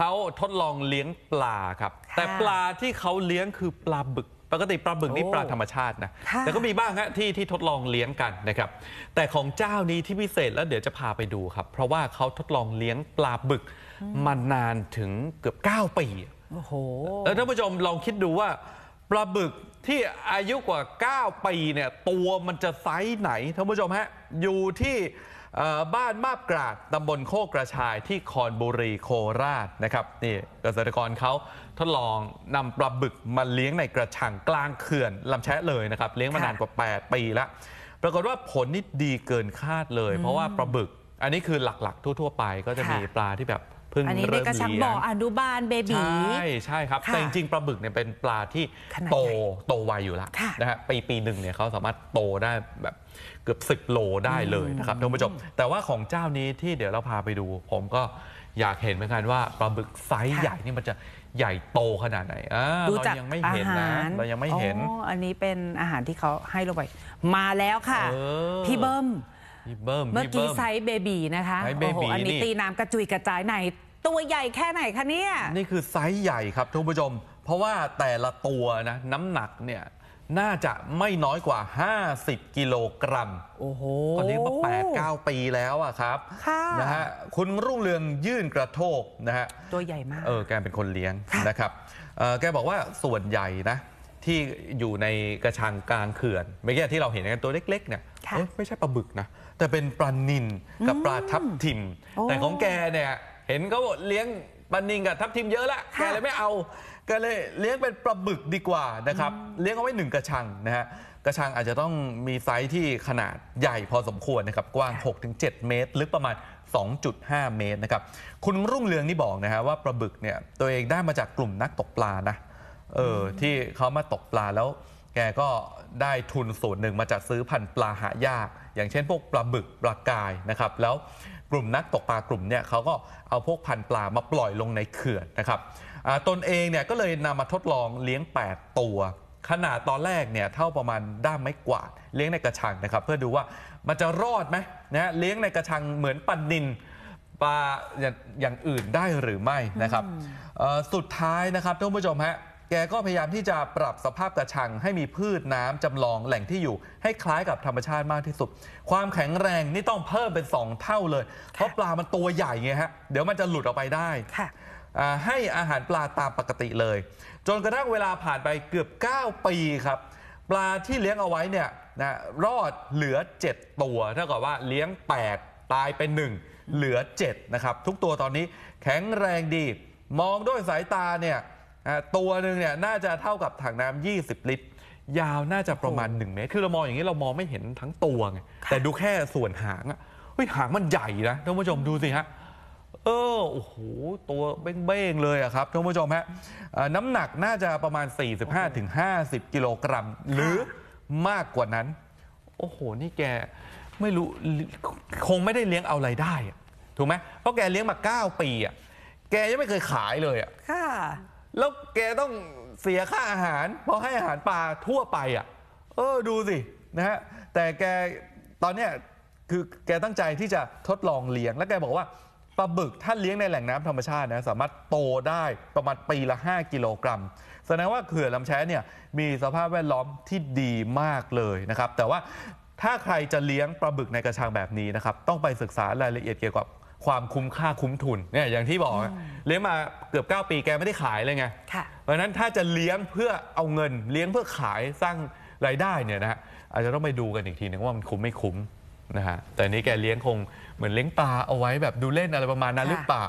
เขาทดลองเลี้ยงปลาครับ แต่ปลาที่เขาเลี้ยงคือปลาบึก ปกติปลาบึกนี่ปลาธรรมชาตินะแต่ก็มีบ้างฮะที่ที่ทดลองเลี้ยงกันนะครับ แต่ของเจ้านี้ที่พิเศษแล้วเดี๋ยวจะพาไปดูครับ เพราะว่าเขาทดลองเลี้ยงปลาบึกมานานถึงเกือบ9ปีโอ้โหแล้วท่านผู้ชมลองคิดดูว่าปลาบึกที่อายุกว่า 9 ปีเนี่ยตัวมันจะไซส์ไหนท่านผู้ชมฮะ อยู่ที่บ้านมาบกราดตำบลโคกระชายที่คอนบุรีโคราชนะครับนี่เกษตรกรเขาทดลองนำปลาบึกมาเลี้ยงในกระชังกลางเขื่อนลำแชะเลยนะครับ เลี้ยงมานานกว่า 8 ปีแล้วปรากฏว่าผลนี่ดีเกินคาดเลย เพราะว่าปลาบึกอันนี้คือหลักๆทั่ว ๆ ไปก็จะมีปลาที่แบบพึ่งเริ่มเลี้ยงกระชังบ่ออนุบาลเบบีใช่ ใช่ครับ่แต่จริง ๆปลาบึกเนี่ยเป็นปลาที่โตโตไวอยู่แล้วะนะฮะปีปีหนึ่งเนี่ยเขาสามารถโตได้แบบเกือบสิบโลได้เลยนะครับท่านผู้ชมแต่ว่าของเจ้านี้ที่เดี๋ยวเราพาไปดู ผมก็อยากเห็นเหมือนกันว่าปลาบึกไซส์ใหญ่นี่มันจะใหญ่โตขนาดไหนเรายังไม่เห็นนะเรายังไม่เห็นอันนี้เป็นอาหารที่เขาให้ลงไปมาแล้วค่ะ พี่เบิ้มเมื่อกี้ไซส์เบบีนะคะโอ้โหอันนี้ตีน้ำกระจุยกระจายไหนตัวใหญ่แค่ไหนคะเนี่ย นี่คือไซส์ใหญ่ครับท่านผู้ชม เพราะว่าแต่ละตัวนะน้ำหนักเนี่ยน่าจะไม่น้อยกว่า 50กิโลกรัมโอ้โห ตอนนี้มา8 9 ปีแล้วอะครับ ค่ะ นะฮะคุณรุ่งเรืองยื่นกระโทกนะฮะ ตัวใหญ่มาก เออแกเป็นคนเลี้ยงนะครับ แกบอกว่าส่วนใหญ่นะที่อยู่ในกระชังกลางเขื่อนเมื่อกี้ที่เราเห็นกันตัวเล็กๆเนี่ย ไม่ใช่ปลาบึกนะแต่เป็นปลานิลกับปลาทับทิม แต่ของแกเนี่ยเห็นเขาเลี้ยงปัานิงกับทับทิมเยอะและแกเลยไม่เอา ก็เลยเลี้ยงเป็นปลาบึกดีกว่านะครับ เลี้ยงเอาไว้หนึ่งกระชังนะฮะกระชังอาจจะต้องมีไซส์ที่ขนาดใหญ่พอสมควรนะครับ กว้าง 6-7 เมตรลึกประมาณ 2.5 เมตรนะครับคุณรุ่งเรืองนี่บอกนะฮะว่าปลาบึกเนี่ยตัวเองได้มาจากกลุ่มนักตกปลานะเออที่เขามาตกปลาแล้วแกก็ได้ทุนส่วนหนึ่งมาจัดซื้อพันธ์ปลาหายาก อย่างเช่นพวกปลาบึกปลากายนะครับ แล้วกลุ่มนักตกปลากลุ่มเนี่ยเขาก็เอาพวกพันธ์ปลามาปล่อยลงในเขื่อนนะครับตนเองเนี่ยก็เลยนำมาทดลองเลี้ยง 8 ตัว ขนาดตอนแรกเนี่ยเท่าประมาณด้ามไม้กวาดเลี้ยงในกระชังนะครับ เพื่อดูว่ามันจะรอดไหมนะเลี้ยงในกระชังเหมือนปันนินปลาอย่างอื่นได้หรือไม่นะครับสุดท้ายนะครับท่านผู้ชมฮะแกก็พยายามที่จะปรับสภาพกระชังให้มีพืชน้ำจำลองแหล่งที่อยู่ ให้คล้ายกับธรรมชาติมากที่สุด ความแข็งแรงนี่ต้องเพิ่มเป็น 2 เท่าเลย เพราะปลามันตัวใหญ่ไงฮะเดี๋ยวมันจะหลุดออกไปได้ค่ะให้อาหารปลาตามปกติเลย จนกระทั่งเวลาผ่านไปเกือบ 9 ปีครับ ปลาที่เลี้ยงเอาไว้เนี่ยนะรอดเหลือ 7 ตัวเท่ากับว่าเลี้ยง 8 ตายเป็น1เหลือ7นะครับทุกตัวตอนนี้แข็งแรงดี มองด้วยสายตาเนี่ยตัวหนึ่งเนี่ยน่าจะเท่ากับถังน้ำ20 ลิตร ยาวน่าจะประมาณ1เมตรคือเรามองอย่างนี้เรามองไม่เห็นทั้งตัวไงแต่ดูแค่ส่วนหางอ่ะเฮ้ยหางมันใหญ่นะท่านผู้ชมดูสิฮะเออโอ้โห ตัวเบ้ง ๆ เลยอะครับท่านผู้ชมฮะน้ำหนักน่าจะประมาณ 45-50 กิโลกรัม หรือมากกว่านั้น โอ้โหนี่แกไม่รู้ คงไม่ได้เลี้ยงเอาอะไรได้ถูกไหมเพราะแกเลี้ยงมา9ปีอะแกยังไม่เคยขายเลยอะค่ะแล้วแกต้องเสียค่าอาหารเพราะให้อาหารปลาทั่วไปอ่ะ เออดูสินะฮะแต่แกตอนเนี้ยคือแกตั้งใจที่จะทดลองเลี้ยง และแกบอกว่าปลาบึกถ้าเลี้ยงในแหล่งน้ำธรรมชาตินะสามารถโตได้ประมาณปีละ 5กิโลกรัมแสดงว่าเขื่อนลำแช้เนี่ยมีสภาพแวดล้อมที่ดีมากเลยนะครับแต่ว่าถ้าใครจะเลี้ยงปลาบึกในกระชังแบบนี้นะครับต้องไปศึกษารายละเอียดเกี่ยวกับความคุ้มค่าคุ้มทุนเนี่ยอย่างที่บอกอเลี้ยงมาเกือบ 9 ปีแกไม่ได้ขายเลยไงเพราะฉะนั้นถ้าจะเลี้ยงเพื่อเอาเงินเลี้ยงเพื่อขายสร้างรายได้เนี่ยนะฮะอาจจะต้องไปดูกันอีกทีนึงว่ามันคุ้มไม่คุ้มนะฮะแต่นี้แกเลี้ยงคงเหมือนเลี้ยงปลาเอาไว้ แบบดูเล่นอะไรประมาณนั้นหรือเปล่า